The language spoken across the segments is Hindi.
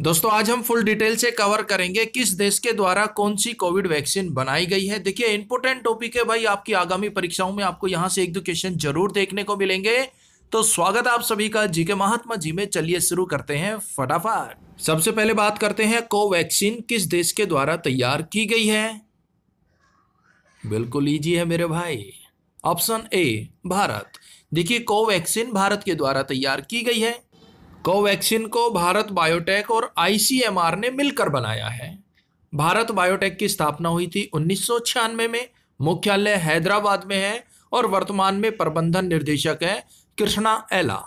दोस्तों आज हम फुल डिटेल से कवर करेंगे किस देश के द्वारा कौन सी कोविड वैक्सीन बनाई गई है देखिए इंपोर्टेंट टॉपिक है भाई आपकी आगामी परीक्षाओं में आपको यहां से एक दो क्वेश्चन जरूर देखने को मिलेंगे तो स्वागत आप सभी का जी के महात्मा जी में चलिए शुरू करते हैं फटाफट सबसे पहले बात करते हैं कोवैक्सीन किस देश के द्वारा तैयार की गई है बिल्कुल ईजी है मेरे भाई ऑप्शन ए भारत देखिए कोवैक्सीन भारत के द्वारा तैयार की गई है कोवैक्सीन को भारत बायोटेक और आईसीएमआर ने मिलकर बनाया है भारत बायोटेक की स्थापना हुई थी उन्नीस में मुख्यालय हैदराबाद में है और वर्तमान में प्रबंधन निर्देशक है कृष्णा एला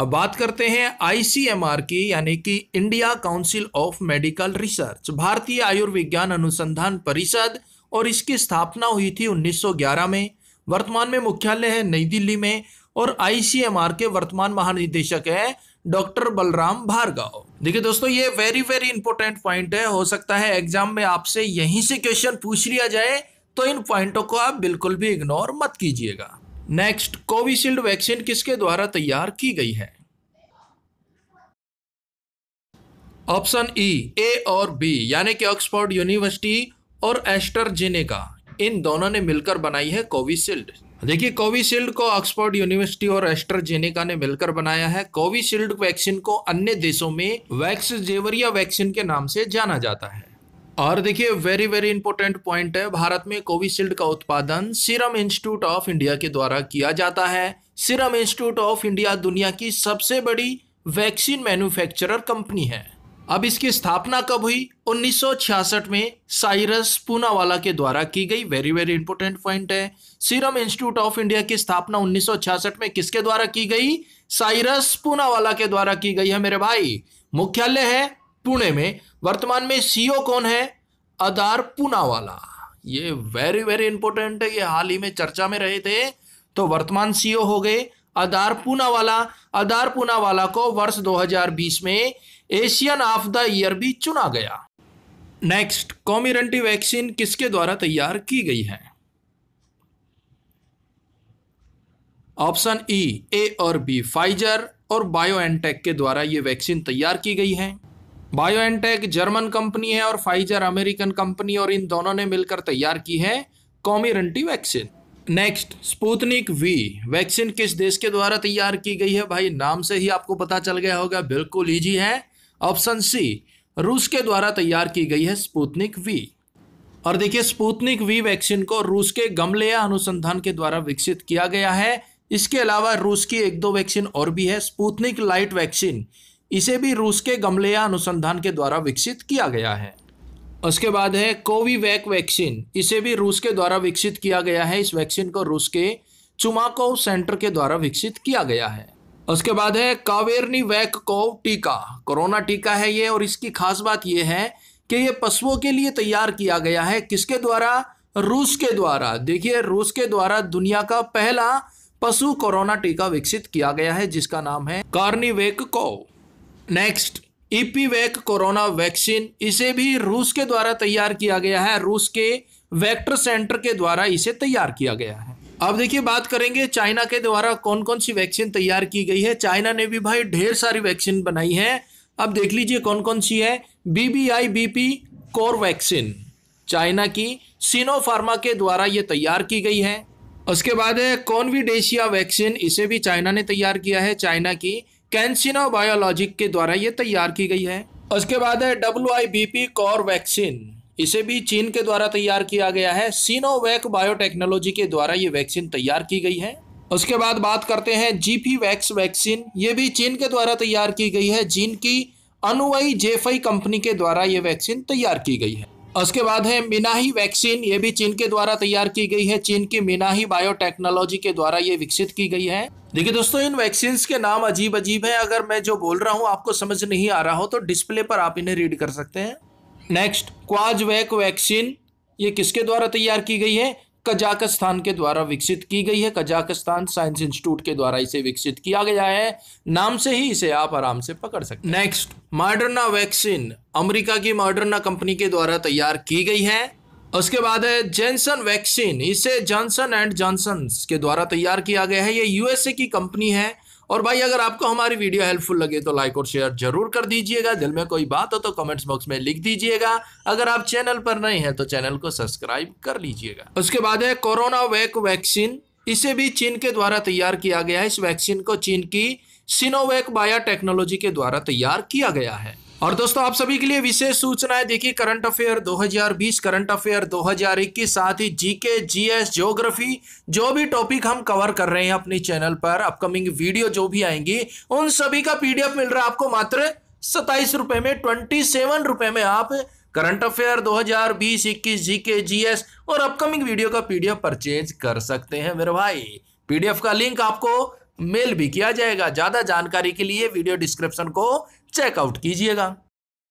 अब बात करते हैं आईसीएमआर की यानी कि India Council of Medical Research भारतीय आयुर्विज्ञान अनुसंधान परिषद और इसकी स्थापना हुई थी 1911 में वर्तमान में मुख्यालय है नई दिल्ली में और आईसीएमआर के वर्तमान महानिदेशक है डॉक्टर बलराम भार्गव देखिए दोस्तों ये वेरी वेरी इंपॉर्टेंट पॉइंट है हो सकता है एग्जाम में आपसे यहीं से क्वेश्चन पूछ लिया जाए तो इन पॉइंटों को आप बिल्कुल भी इग्नोर मत कीजिएगा नेक्स्ट कोविशील्ड वैक्सीन किसके द्वारा तैयार की गई है ऑप्शन ई ए और बी यानी कि ऑक्सफोर्ड यूनिवर्सिटी और एस्टर जिनेका इन दोनों ने मिलकर बनाई है कोविशील्ड देखिए कोविशील्ड को ऑक्सफोर्ड यूनिवर्सिटी और एस्ट्राजेनेका ने मिलकर बनाया है कोविशील्ड वैक्सीन को अन्य देशों में वैक्स जेवरिया वैक्सीन के नाम से जाना जाता है और देखिए वेरी वेरी इंपॉर्टेंट पॉइंट है भारत में कोविशील्ड का उत्पादन सीरम इंस्टीट्यूट ऑफ इंडिया के द्वारा किया जाता है सीरम इंस्टीट्यूट ऑफ इंडिया दुनिया की सबसे बड़ी वैक्सीन मैन्युफैक्चरर कंपनी है अब इसकी स्थापना कब हुई 1966 में साइरस पूनावाला के द्वारा की गई वेरी वेरी इंपॉर्टेंट पॉइंट है सीरम इंस्टीट्यूट ऑफ इंडिया की स्थापना 1966 में किसके द्वारा की गई साइरस पूनावाला के द्वारा की गई है मेरे भाई मुख्यालय है पुणे में वर्तमान में सीओ e कौन है अदार पूनावाला ये वेरी वेरी इंपॉर्टेंट है ये हाल ही में चर्चा में रहे थे तो वर्तमान सीओ e हो गए अदार पूनावाला अदार पूनावाला को वर्ष 2020 में एशियन ऑफ द ईयर भी चुना गया नेक्स्ट कॉमिरंटी वैक्सीन किसके द्वारा तैयार की गई है ऑप्शन ई ए और बी फाइजर और बायोएनटेक के द्वारा ये वैक्सीन तैयार की गई है बायोएनटेक जर्मन कंपनी है और फाइजर अमेरिकन कंपनी और इन दोनों ने मिलकर तैयार की है Comirnaty vaccine next Sputnik V vaccine किस देश के द्वारा तैयार की गई है भाई नाम से ही आपको पता चल गया होगा बिल्कुल ईजी है ऑप्शन सी रूस के द्वारा तैयार की गई है स्पूतनिक वी और देखिए स्पूतनिक वी वैक्सीन को रूस के गमलेया अनुसंधान के द्वारा विकसित किया गया है इसके अलावा रूस की एक दो वैक्सीन और भी है स्पूतनिक लाइट वैक्सीन इसे भी रूस के गमलेया अनुसंधान के द्वारा विकसित किया गया है उसके बाद है कोविवैक वैक्सीन इसे भी रूस के द्वारा विकसित किया गया है इस वैक्सीन को रूस के चुमाको सेंटर के द्वारा विकसित किया गया है उसके बाद है कावेरनी वैक कोव टीका कोरोना टीका है ये और इसकी खास बात यह है कि ये पशुओं के लिए तैयार किया गया है किसके द्वारा रूस के द्वारा देखिए रूस के द्वारा दुनिया का पहला पशु कोरोना टीका विकसित किया गया है जिसका नाम है Carnivac Cov next EpiVac corona vaccine इसे भी रूस के द्वारा तैयार किया गया है रूस के वेक्टर सेंटर के द्वारा इसे तैयार किया गया है अब देखिए बात करेंगे चाइना के द्वारा कौन कौन सी वैक्सीन तैयार की गई है चाइना ने भी भाई ढेर सारी वैक्सीन बनाई है अब देख लीजिए कौन कौन सी है BBI BP Cor vaccine China की सिनोफार्मा के द्वारा ये तैयार की गई है उसके बाद है कॉन्विडेशिया वैक्सीन इसे भी चाइना ने तैयार किया है चाइना की कैंसिनो बायोलॉजिक के द्वारा ये तैयार की गई है उसके बाद है W I B P Cor vaccine इसे भी चीन के द्वारा तैयार किया गया है सीनोवैक बायोटेक्नोलॉजी के द्वारा ये वैक्सीन तैयार की गई है उसके बाद बात करते हैं जीपी वैक्स वैक्सीन ये भी चीन के द्वारा तैयार की गई है चीन की अनुवाई जेफई कंपनी के द्वारा ये वैक्सीन तैयार की गई है उसके बाद है मिनाही वैक्सीन ये भी चीन के द्वारा तैयार की गई है चीन की मिनाही बायोटेक्नोलॉजी के द्वारा ये विकसित की गई है देखिए दोस्तों इन वैक्सीन के नाम अजीब अजीब है अगर मैं जो बोल रहा हूँ आपको समझ नहीं आ रहा हो तो डिस्प्ले पर आप इन्हें रीड कर सकते हैं नेक्स्ट क्वाजवैक वैक्सीन ये किसके द्वारा तैयार की गई है कजाकिस्तान के द्वारा विकसित की गई है कजाकिस्तान साइंस इंस्टीट्यूट के द्वारा इसे विकसित किया गया है नाम से ही इसे आप आराम से पकड़ सकते हैं नेक्स्ट मॉडर्ना वैक्सीन अमेरिका की मॉडर्ना कंपनी के द्वारा तैयार की गई है उसके बाद है जेंसन वैक्सीन इसे जॉनसन एंड जॉनसन के द्वारा तैयार किया गया है ये यूएसए की कंपनी है और भाई अगर आपको हमारी वीडियो हेल्पफुल लगे तो लाइक और शेयर जरूर कर दीजिएगा दिल में कोई बात हो तो कमेंट्स बॉक्स में लिख दीजिएगा अगर आप चैनल पर नहीं है तो चैनल को सब्सक्राइब कर लीजिएगा उसके बाद है कोरोना वैक वैक्सीन इसे भी चीन के द्वारा तैयार किया गया है इस वैक्सीन को चीन की सिनोवैक बाया टेक्नोलॉजी के द्वारा तैयार किया गया है और दोस्तों आप सभी के लिए विशेष है देखिए करंट अफेयर 2020 करंट अफेयर 2021 साथ ही जीके जीएस ज्योग्राफी जो भी टॉपिक हम कवर कर रहे हैं अपने चैनल पर अपकमिंग वीडियो जो भी आएंगी उन सभी का पीडीएफ मिल रहा है आपको मात्र सताइस रुपए में ट्वेंटी सेवन रुपए में आप करंट अफेयर 2020 21 जीके जीएस और अपकमिंग वीडियो का पीडीएफ परचेज कर सकते हैं मेरे भाई पीडीएफ का लिंक आपको मेल भी किया जाएगा ज़्यादा जानकारी के लिए वीडियो डिस्क्रिप्शन को चेकआउट कीजिएगा